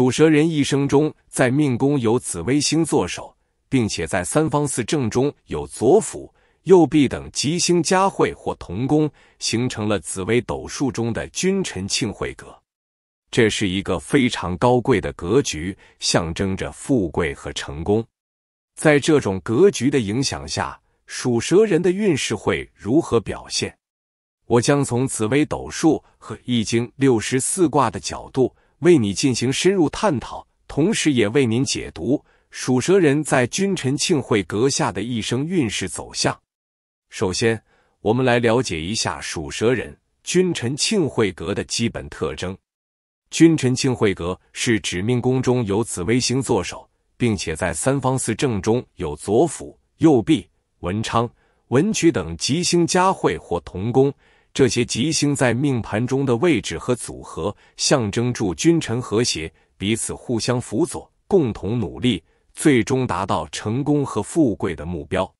属蛇人一生中，在命宫有紫微星坐首，并且在三方四正中有左辅、右弼等吉星加会或同宫，形成了紫微斗数中的君臣庆会格。这是一个非常高贵的格局，象征着富贵和成功。在这种格局的影响下，属蛇人的运势会如何表现？我将从紫微斗数和《易经》六十四卦的角度。为你进行深入探讨，同时也为您解读属蛇人在君臣庆会阁下的一生运势走向。首先，我们来了解一下属蛇人君臣庆会阁的基本特征。君臣庆会阁是指命宫中有紫微星坐守，并且在三方四正中有左辅、右弼、文昌、文曲等吉星加会或同宫。这些吉星在命盘中的位置和组合，象征住君臣和谐，彼此互相辅佐，共同努力，最终达到成功和富贵的目标。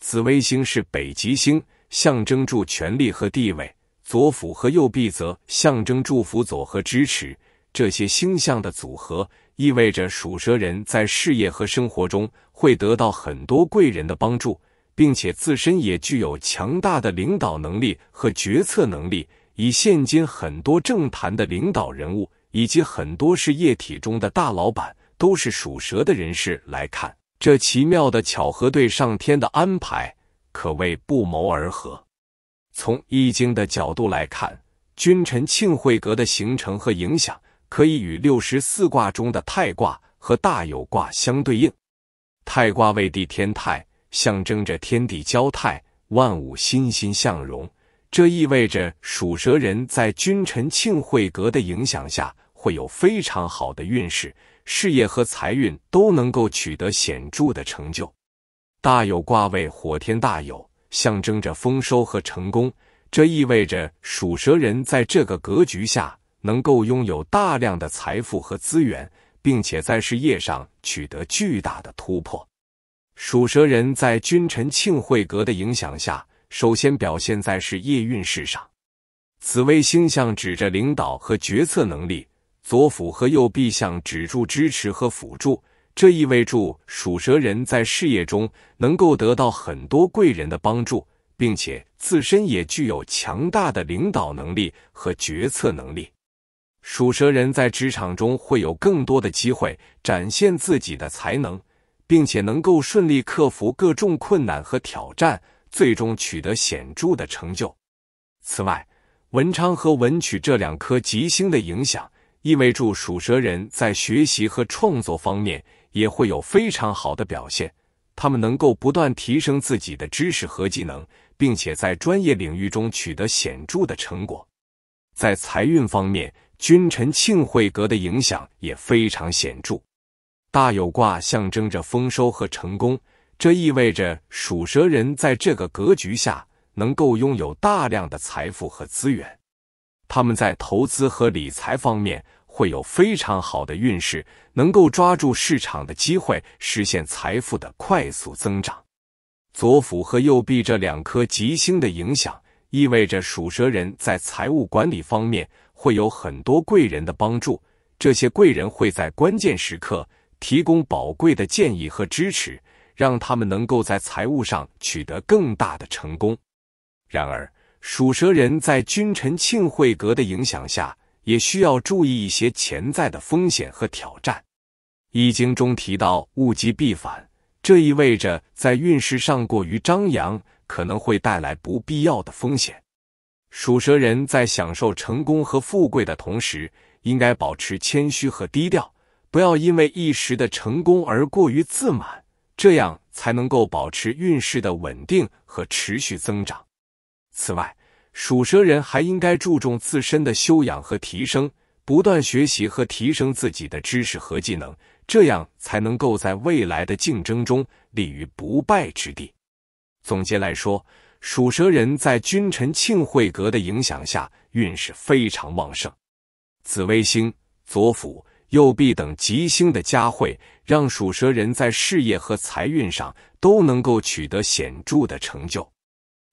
紫微星是北极星，象征住权力和地位；左辅和右弼则象征住辅佐和支持。这些星象的组合，意味着属蛇人在事业和生活中会得到很多贵人的帮助。并且自身也具有强大的领导能力和决策能力。以现今很多政坛的领导人物以及很多是业体中的大老板都是属蛇的人士来看，这奇妙的巧合对上天的安排可谓不谋而合。从易经的角度来看，君臣庆会阁的形成和影响可以与六十四卦中的太卦和大有卦相对应。太卦为地天泰。象征着天地交泰，万物欣欣向荣。这意味着属蛇人在君臣庆会阁的影响下，会有非常好的运势，事业和财运都能够取得显著的成就。大有卦位火天大有，象征着丰收和成功。这意味着属蛇人在这个格局下，能够拥有大量的财富和资源，并且在事业上取得巨大的突破。属蛇人在君臣庆会阁的影响下，首先表现在是业运势上。紫微星象指着领导和决策能力，左辅和右弼象指助支持和辅助。这意味着属蛇人在事业中能够得到很多贵人的帮助，并且自身也具有强大的领导能力和决策能力。属蛇人在职场中会有更多的机会展现自己的才能。并且能够顺利克服各种困难和挑战，最终取得显著的成就。此外，文昌和文曲这两颗吉星的影响，意味着属蛇人在学习和创作方面也会有非常好的表现。他们能够不断提升自己的知识和技能，并且在专业领域中取得显著的成果。在财运方面，君臣庆会阁的影响也非常显著。大有卦象征着丰收和成功，这意味着属蛇人在这个格局下能够拥有大量的财富和资源。他们在投资和理财方面会有非常好的运势，能够抓住市场的机会，实现财富的快速增长。左辅和右弼这两颗吉星的影响，意味着属蛇人在财务管理方面会有很多贵人的帮助，这些贵人会在关键时刻。提供宝贵的建议和支持，让他们能够在财务上取得更大的成功。然而，属蛇人在君臣庆会阁的影响下，也需要注意一些潜在的风险和挑战。易经中提到“物极必反”，这意味着在运势上过于张扬可能会带来不必要的风险。属蛇人在享受成功和富贵的同时，应该保持谦虚和低调。不要因为一时的成功而过于自满，这样才能够保持运势的稳定和持续增长。此外，属蛇人还应该注重自身的修养和提升，不断学习和提升自己的知识和技能，这样才能够在未来的竞争中立于不败之地。总结来说，属蛇人在君臣庆会阁的影响下，运势非常旺盛。紫微星左辅。右臂等吉星的加会，让属蛇人在事业和财运上都能够取得显著的成就。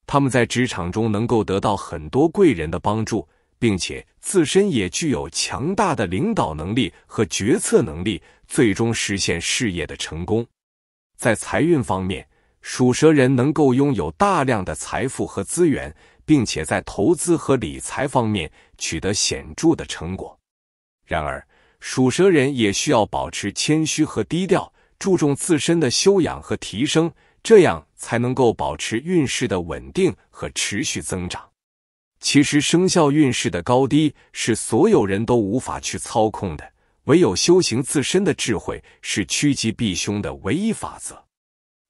他们在职场中能够得到很多贵人的帮助，并且自身也具有强大的领导能力和决策能力，最终实现事业的成功。在财运方面，属蛇人能够拥有大量的财富和资源，并且在投资和理财方面取得显著的成果。然而，属蛇人也需要保持谦虚和低调，注重自身的修养和提升，这样才能够保持运势的稳定和持续增长。其实，生肖运势的高低是所有人都无法去操控的，唯有修行自身的智慧是趋吉避凶的唯一法则。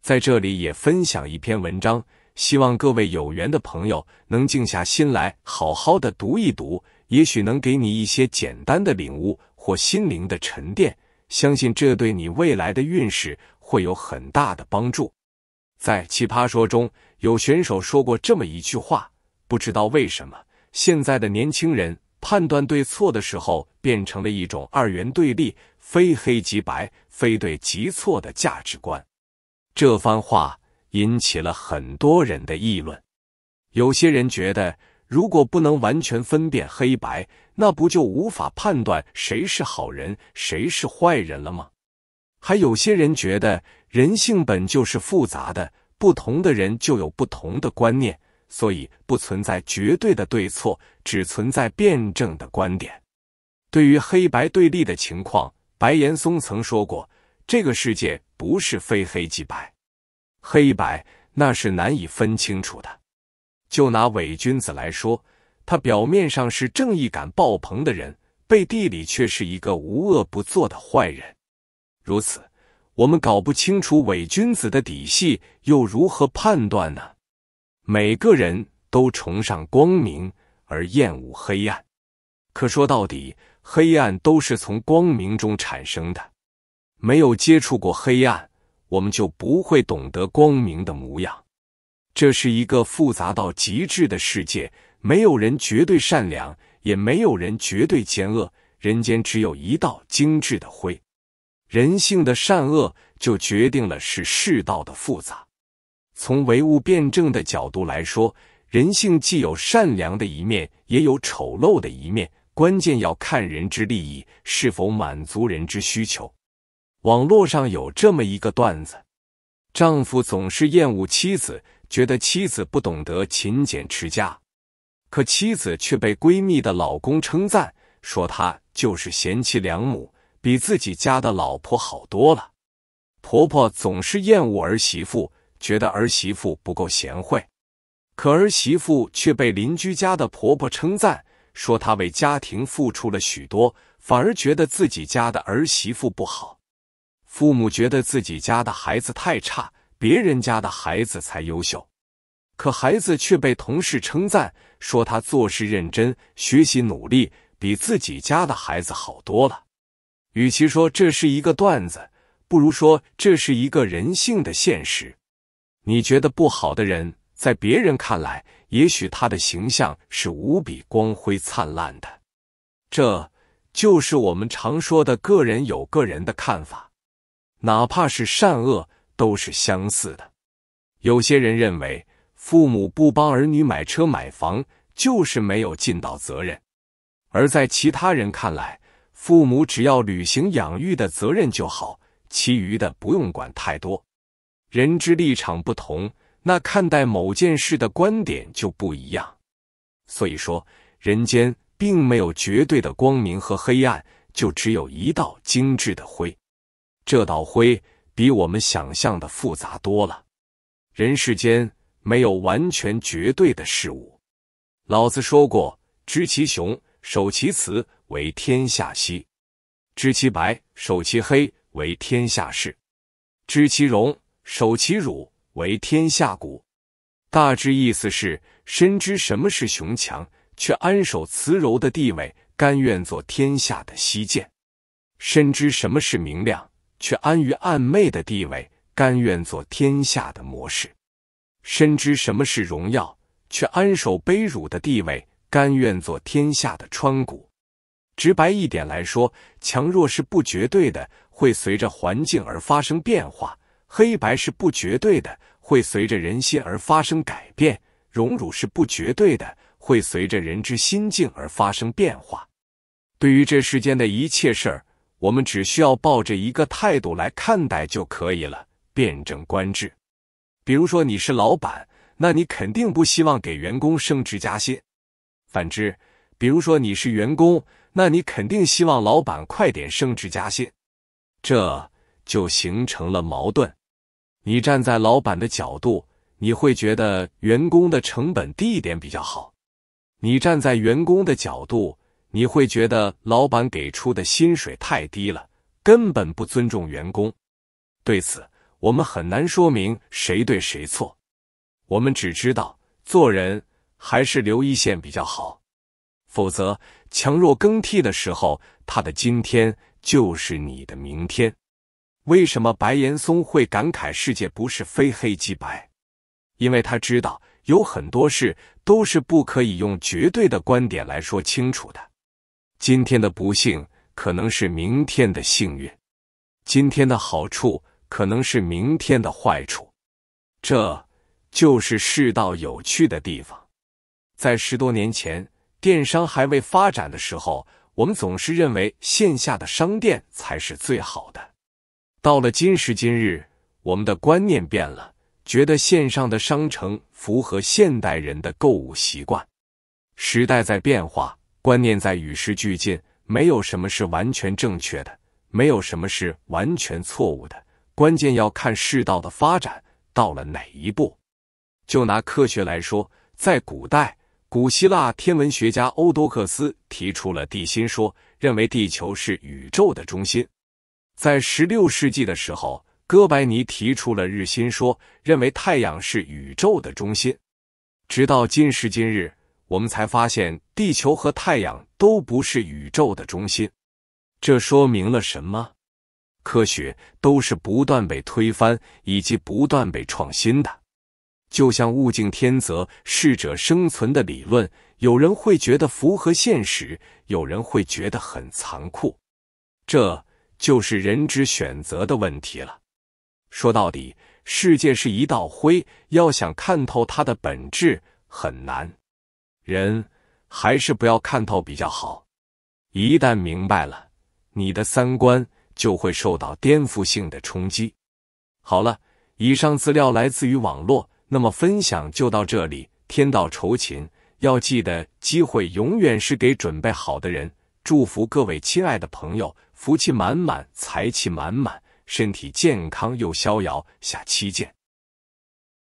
在这里也分享一篇文章，希望各位有缘的朋友能静下心来好好的读一读，也许能给你一些简单的领悟。或心灵的沉淀，相信这对你未来的运势会有很大的帮助。在《奇葩说》中有选手说过这么一句话，不知道为什么现在的年轻人判断对错的时候，变成了一种二元对立、非黑即白、非对即错的价值观。这番话引起了很多人的议论，有些人觉得。如果不能完全分辨黑白，那不就无法判断谁是好人谁是坏人了吗？还有些人觉得人性本就是复杂的，不同的人就有不同的观念，所以不存在绝对的对错，只存在辩证的观点。对于黑白对立的情况，白岩松曾说过：“这个世界不是非黑即白，黑白那是难以分清楚的。”就拿伪君子来说，他表面上是正义感爆棚的人，背地里却是一个无恶不作的坏人。如此，我们搞不清楚伪君子的底细，又如何判断呢？每个人都崇尚光明而厌恶黑暗，可说到底，黑暗都是从光明中产生的。没有接触过黑暗，我们就不会懂得光明的模样。这是一个复杂到极致的世界，没有人绝对善良，也没有人绝对奸恶。人间只有一道精致的灰，人性的善恶就决定了是世道的复杂。从唯物辩证的角度来说，人性既有善良的一面，也有丑陋的一面，关键要看人之利益是否满足人之需求。网络上有这么一个段子：丈夫总是厌恶妻子。觉得妻子不懂得勤俭持家，可妻子却被闺蜜的老公称赞，说她就是贤妻良母，比自己家的老婆好多了。婆婆总是厌恶儿媳妇，觉得儿媳妇不够贤惠，可儿媳妇却被邻居家的婆婆称赞，说她为家庭付出了许多，反而觉得自己家的儿媳妇不好。父母觉得自己家的孩子太差。别人家的孩子才优秀，可孩子却被同事称赞，说他做事认真，学习努力，比自己家的孩子好多了。与其说这是一个段子，不如说这是一个人性的现实。你觉得不好的人，在别人看来，也许他的形象是无比光辉灿烂的。这就是我们常说的“个人有个人的看法”，哪怕是善恶。都是相似的。有些人认为父母不帮儿女买车买房就是没有尽到责任，而在其他人看来，父母只要履行养育的责任就好，其余的不用管太多。人之立场不同，那看待某件事的观点就不一样。所以说，人间并没有绝对的光明和黑暗，就只有一道精致的灰。这道灰。比我们想象的复杂多了。人世间没有完全绝对的事物。老子说过：“知其雄，守其雌，为天下溪；知其白，守其黑，为天下事；知其荣，守其辱，为天下谷。”大致意思是：深知什么是雄强，却安守慈柔的地位，甘愿做天下的西剑；深知什么是明亮。却安于暗昧的地位，甘愿做天下的模式；深知什么是荣耀，却安守卑辱的地位，甘愿做天下的川谷。直白一点来说，强弱是不绝对的，会随着环境而发生变化；黑白是不绝对的，会随着人心而发生改变；荣辱是不绝对的，会随着人之心境而发生变化。对于这世间的一切事儿。我们只需要抱着一个态度来看待就可以了，辩证观治。比如说你是老板，那你肯定不希望给员工升职加薪；反之，比如说你是员工，那你肯定希望老板快点升职加薪。这就形成了矛盾。你站在老板的角度，你会觉得员工的成本低一点比较好；你站在员工的角度。你会觉得老板给出的薪水太低了，根本不尊重员工。对此，我们很难说明谁对谁错。我们只知道做人还是留一线比较好，否则强弱更替的时候，他的今天就是你的明天。为什么白岩松会感慨世界不是非黑即白？因为他知道有很多事都是不可以用绝对的观点来说清楚的。今天的不幸可能是明天的幸运，今天的好处可能是明天的坏处，这就是世道有趣的地方。在十多年前，电商还未发展的时候，我们总是认为线下的商店才是最好的。到了今时今日，我们的观念变了，觉得线上的商城符合现代人的购物习惯。时代在变化。观念在与时俱进，没有什么是完全正确的，没有什么是完全错误的，关键要看世道的发展到了哪一步。就拿科学来说，在古代，古希腊天文学家欧多克斯提出了地心说，认为地球是宇宙的中心；在十六世纪的时候，哥白尼提出了日心说，认为太阳是宇宙的中心。直到今时今日。我们才发现，地球和太阳都不是宇宙的中心。这说明了什么？科学都是不断被推翻以及不断被创新的。就像“物竞天择，适者生存”的理论，有人会觉得符合现实，有人会觉得很残酷。这就是人之选择的问题了。说到底，世界是一道灰，要想看透它的本质很难。人还是不要看透比较好，一旦明白了，你的三观就会受到颠覆性的冲击。好了，以上资料来自于网络，那么分享就到这里。天道酬勤，要记得机会永远是给准备好的人。祝福各位亲爱的朋友，福气满满，财气满满，身体健康又逍遥。下期见。